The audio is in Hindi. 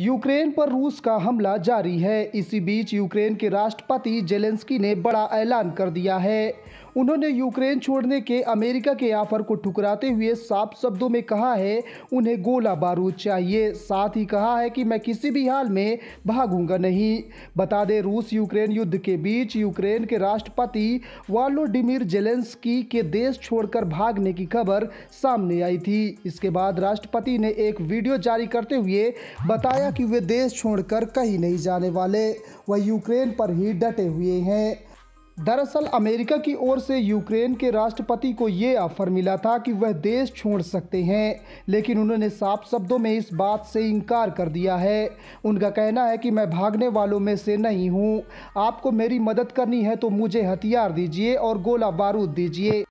यूक्रेन पर रूस का हमला जारी है इसी बीच यूक्रेन के राष्ट्रपति जेलेंस्की ने बड़ा ऐलान कर दिया है उन्होंने यूक्रेन छोड़ने के अमेरिका के ऑफर को ठुकराते हुए साफ शब्दों में कहा है उन्हें गोला बारूद चाहिए साथ ही कहा है कि मैं किसी भी हाल में भागूंगा नहीं बता दें रूस यूक्रेन युद्ध के बीच यूक्रेन के राष्ट्रपति वालोडिमिर जेलेंस्की के देश छोड़कर भागने की खबर सामने आई थी इसके बाद राष्ट्रपति ने एक वीडियो जारी करते हुए बताया कि वे देश छोड़कर कहीं नहीं जाने वाले वह यूक्रेन पर ही डटे हुए हैं दरअसल अमेरिका की ओर से यूक्रेन के राष्ट्रपति को ये ऑफर मिला था कि वह देश छोड़ सकते हैं लेकिन उन्होंने साफ शब्दों में इस बात से इनकार कर दिया है उनका कहना है कि मैं भागने वालों में से नहीं हूँ आपको मेरी मदद करनी है तो मुझे हथियार दीजिए और गोला बारूद दीजिए